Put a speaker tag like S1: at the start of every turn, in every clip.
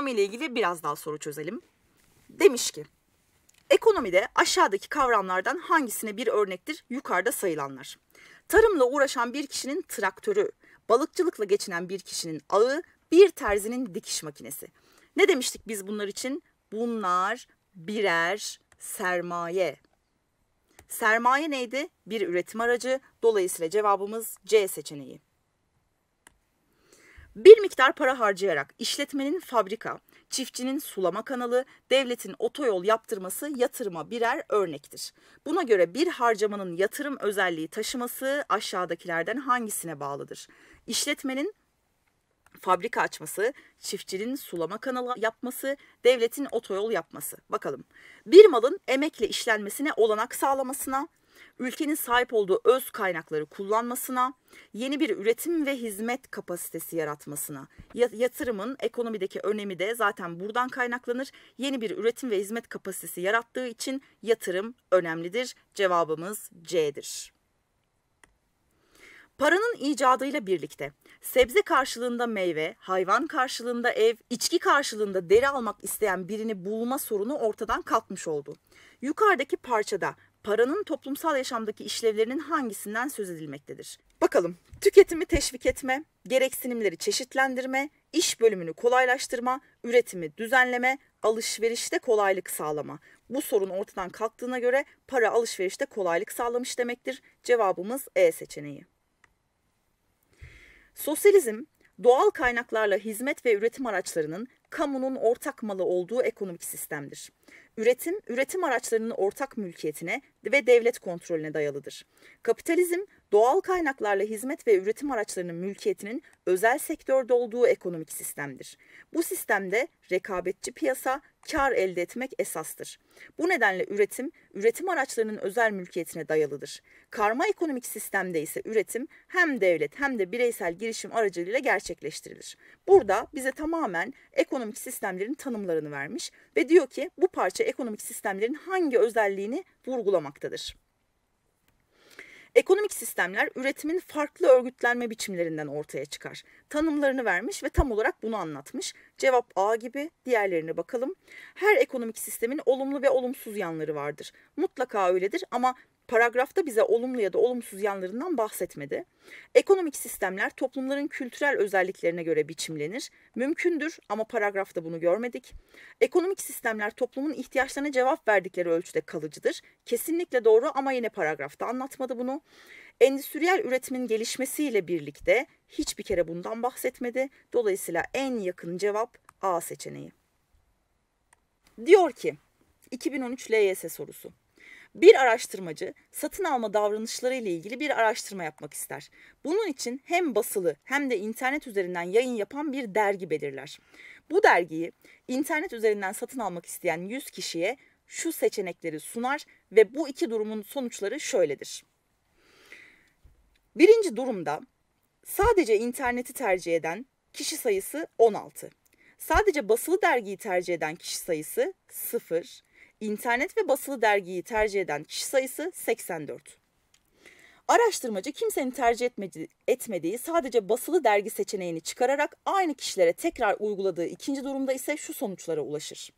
S1: ekonomiyle ilgili biraz daha soru çözelim. Demiş ki, ekonomide aşağıdaki kavramlardan hangisine bir örnektir yukarıda sayılanlar? Tarımla uğraşan bir kişinin traktörü, balıkçılıkla geçinen bir kişinin ağı, bir terzinin dikiş makinesi. Ne demiştik biz bunlar için? Bunlar birer sermaye. Sermaye neydi? Bir üretim aracı. Dolayısıyla cevabımız C seçeneği. Bir miktar para harcayarak işletmenin fabrika, çiftçinin sulama kanalı, devletin otoyol yaptırması yatırıma birer örnektir. Buna göre bir harcamanın yatırım özelliği taşıması aşağıdakilerden hangisine bağlıdır? İşletmenin fabrika açması, çiftçinin sulama kanalı yapması, devletin otoyol yapması. Bakalım. Bir malın emekle işlenmesine olanak sağlamasına, ülkenin sahip olduğu öz kaynakları kullanmasına, yeni bir üretim ve hizmet kapasitesi yaratmasına, yatırımın ekonomideki önemi de zaten buradan kaynaklanır. Yeni bir üretim ve hizmet kapasitesi yarattığı için yatırım önemlidir. Cevabımız C'dir. Paranın icadıyla birlikte sebze karşılığında meyve, hayvan karşılığında ev, içki karşılığında deri almak isteyen birini bulma sorunu ortadan kalkmış oldu. Yukarıdaki parçada paranın toplumsal yaşamdaki işlevlerinin hangisinden söz edilmektedir? Bakalım. Tüketimi teşvik etme, gereksinimleri çeşitlendirme, iş bölümünü kolaylaştırma, üretimi düzenleme, alışverişte kolaylık sağlama. Bu sorun ortadan kalktığına göre para alışverişte kolaylık sağlamış demektir. Cevabımız E seçeneği. Sosyalizm doğal kaynaklarla hizmet ve üretim araçlarının kamunun ortak malı olduğu ekonomik sistemdir. Üretim, üretim araçlarının ortak mülkiyetine ve devlet kontrolüne dayalıdır. Kapitalizm doğal kaynaklarla hizmet ve üretim araçlarının mülkiyetinin özel sektörde olduğu ekonomik sistemdir. Bu sistemde rekabetçi piyasa kar elde etmek esastır. Bu nedenle üretim, üretim araçlarının özel mülkiyetine dayalıdır. Karma ekonomik sistemde ise üretim hem devlet hem de bireysel girişim aracılığıyla gerçekleştirilir. Burada bize tamamen ekonomik sistemlerin tanımlarını vermiş ve diyor ki bu parça ekonomik sistemlerin hangi özelliğini vurgulamaktadır. Ekonomik sistemler üretimin farklı örgütlenme biçimlerinden ortaya çıkar. Tanımlarını vermiş ve tam olarak bunu anlatmış. Cevap A gibi diğerlerine bakalım. Her ekonomik sistemin olumlu ve olumsuz yanları vardır. Mutlaka öyledir ama Paragrafta bize olumlu ya da olumsuz yanlarından bahsetmedi. Ekonomik sistemler toplumların kültürel özelliklerine göre biçimlenir. Mümkündür ama paragrafta bunu görmedik. Ekonomik sistemler toplumun ihtiyaçlarına cevap verdikleri ölçüde kalıcıdır. Kesinlikle doğru ama yine paragrafta anlatmadı bunu. Endüstriyel üretimin gelişmesiyle birlikte hiçbir kere bundan bahsetmedi. Dolayısıyla en yakın cevap A seçeneği. Diyor ki 2013 LYS sorusu. Bir araştırmacı satın alma davranışları ile ilgili bir araştırma yapmak ister. Bunun için hem basılı hem de internet üzerinden yayın yapan bir dergi belirler. Bu dergiyi internet üzerinden satın almak isteyen 100 kişiye şu seçenekleri sunar ve bu iki durumun sonuçları şöyledir. Birinci durumda sadece interneti tercih eden kişi sayısı 16. Sadece basılı dergiyi tercih eden kişi sayısı 0 İnternet ve basılı dergiyi tercih eden kişi sayısı 84. Araştırmacı kimsenin tercih etmedi, etmediği sadece basılı dergi seçeneğini çıkararak aynı kişilere tekrar uyguladığı ikinci durumda ise şu sonuçlara ulaşır.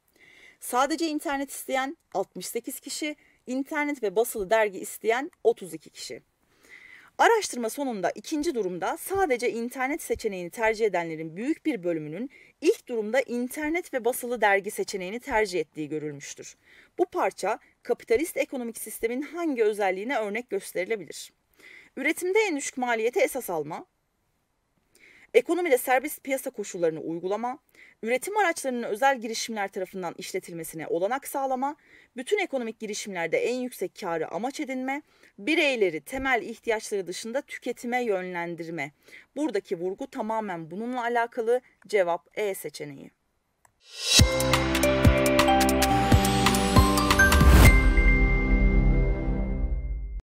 S1: Sadece internet isteyen 68 kişi, internet ve basılı dergi isteyen 32 kişi. Araştırma sonunda ikinci durumda sadece internet seçeneğini tercih edenlerin büyük bir bölümünün ilk durumda internet ve basılı dergi seçeneğini tercih ettiği görülmüştür. Bu parça kapitalist ekonomik sistemin hangi özelliğine örnek gösterilebilir? Üretimde en düşük maliyete esas alma, ekonomide serbest piyasa koşullarını uygulama, üretim araçlarının özel girişimler tarafından işletilmesine olanak sağlama, bütün ekonomik girişimlerde en yüksek karı amaç edinme, bireyleri temel ihtiyaçları dışında tüketime yönlendirme. Buradaki vurgu tamamen bununla alakalı cevap E seçeneği. Müzik